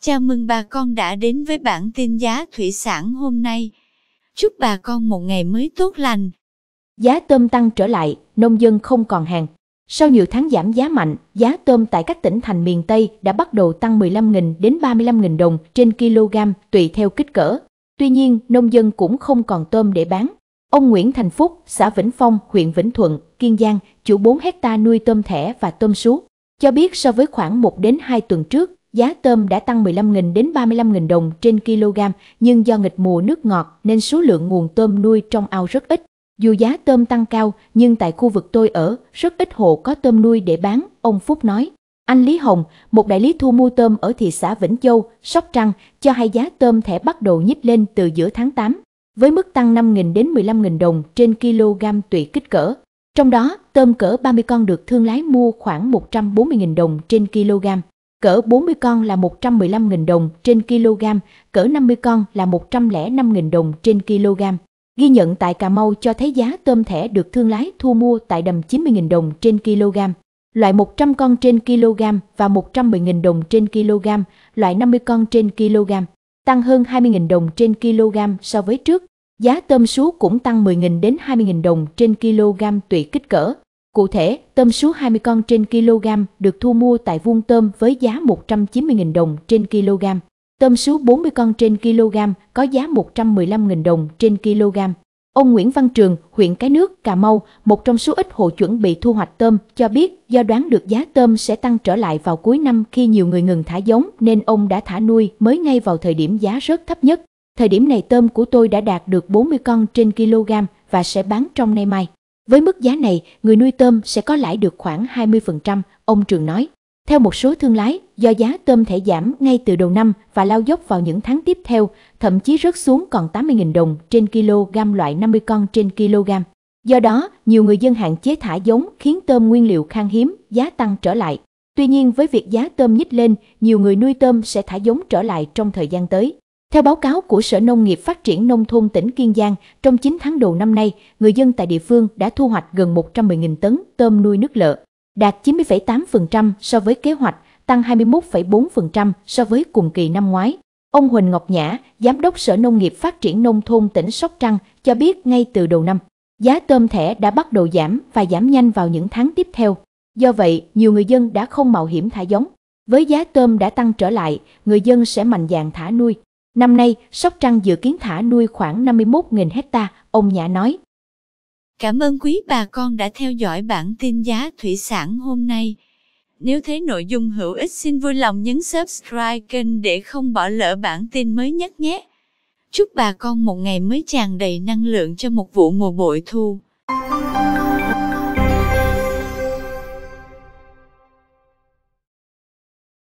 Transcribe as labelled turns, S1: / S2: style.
S1: Chào mừng bà con đã đến với bản tin giá thủy sản hôm nay.
S2: Chúc bà con một ngày mới tốt lành. Giá tôm tăng trở lại, nông dân không còn hàng. Sau nhiều tháng giảm giá mạnh, giá tôm tại các tỉnh thành miền Tây đã bắt đầu tăng 15.000 đến 35.000 đồng trên kg tùy theo kích cỡ. Tuy nhiên, nông dân cũng không còn tôm để bán. Ông Nguyễn Thành Phúc, xã Vĩnh Phong, huyện Vĩnh Thuận, Kiên Giang, chủ 4 hecta nuôi tôm thẻ và tôm sú, cho biết so với khoảng 1 đến 2 tuần trước, giá tôm đã tăng 15.000 đến 35.000 đồng trên kg, nhưng do nghịch mùa nước ngọt nên số lượng nguồn tôm nuôi trong ao rất ít. Dù giá tôm tăng cao, nhưng tại khu vực tôi ở, rất ít hộ có tôm nuôi để bán, ông Phúc nói. Anh Lý Hồng, một đại lý thu mua tôm ở thị xã Vĩnh Châu, Sóc Trăng, cho hay giá tôm thẻ bắt đầu nhích lên từ giữa tháng 8, với mức tăng 5.000 đến 15.000 đồng trên kg tùy kích cỡ. Trong đó, tôm cỡ 30 con được thương lái mua khoảng 140.000 đồng trên kg cỡ 40 con là 115.000 đồng trên kg, cỡ 50 con là 105.000 đồng trên kg. Ghi nhận tại Cà Mau cho thấy giá tôm thẻ được thương lái thu mua tại đầm 90.000 đồng trên kg, loại 100 con trên kg và 110.000 đồng trên kg, loại 50 con trên kg, tăng hơn 20.000 đồng trên kg so với trước. Giá tôm sú cũng tăng 10.000 đến 20.000 đồng trên kg tùy kích cỡ. Cụ thể, tôm sú 20 con trên kg được thu mua tại vuông tôm với giá 190.000 đồng trên kg. Tôm sú 40 con trên kg có giá 115.000 đồng trên kg. Ông Nguyễn Văn Trường, huyện Cái Nước, Cà Mau, một trong số ít hộ chuẩn bị thu hoạch tôm, cho biết do đoán được giá tôm sẽ tăng trở lại vào cuối năm khi nhiều người ngừng thả giống nên ông đã thả nuôi mới ngay vào thời điểm giá rất thấp nhất. Thời điểm này tôm của tôi đã đạt được 40 con trên kg và sẽ bán trong nay mai. Với mức giá này, người nuôi tôm sẽ có lãi được khoảng 20%, ông Trường nói. Theo một số thương lái, do giá tôm thể giảm ngay từ đầu năm và lao dốc vào những tháng tiếp theo, thậm chí rớt xuống còn 80.000 đồng trên kg loại 50 con trên kg. Do đó, nhiều người dân hạn chế thả giống khiến tôm nguyên liệu khan hiếm, giá tăng trở lại. Tuy nhiên với việc giá tôm nhích lên, nhiều người nuôi tôm sẽ thả giống trở lại trong thời gian tới. Theo báo cáo của Sở Nông nghiệp Phát triển Nông thôn tỉnh Kiên Giang, trong 9 tháng đầu năm nay, người dân tại địa phương đã thu hoạch gần 110.000 tấn tôm nuôi nước lợ, đạt 90,8% so với kế hoạch, tăng 21,4% so với cùng kỳ năm ngoái. Ông Huỳnh Ngọc Nhã, Giám đốc Sở Nông nghiệp Phát triển Nông thôn tỉnh Sóc Trăng, cho biết ngay từ đầu năm, giá tôm thẻ đã bắt đầu giảm và giảm nhanh vào những tháng tiếp theo. Do vậy, nhiều người dân đã không mạo hiểm thả giống. Với giá tôm đã tăng trở lại, người dân sẽ mạnh dạn thả nuôi, Năm nay, Sóc Trăng dự kiến thả nuôi khoảng 51.000 hecta, ông Nhã nói. Cảm ơn quý bà con đã theo dõi
S1: bản tin giá thủy sản hôm nay. Nếu thấy nội dung hữu ích xin vui lòng nhấn subscribe kênh để không bỏ lỡ bản tin mới nhất nhé. Chúc bà con một ngày mới tràn đầy năng lượng cho một vụ mùa bội thu.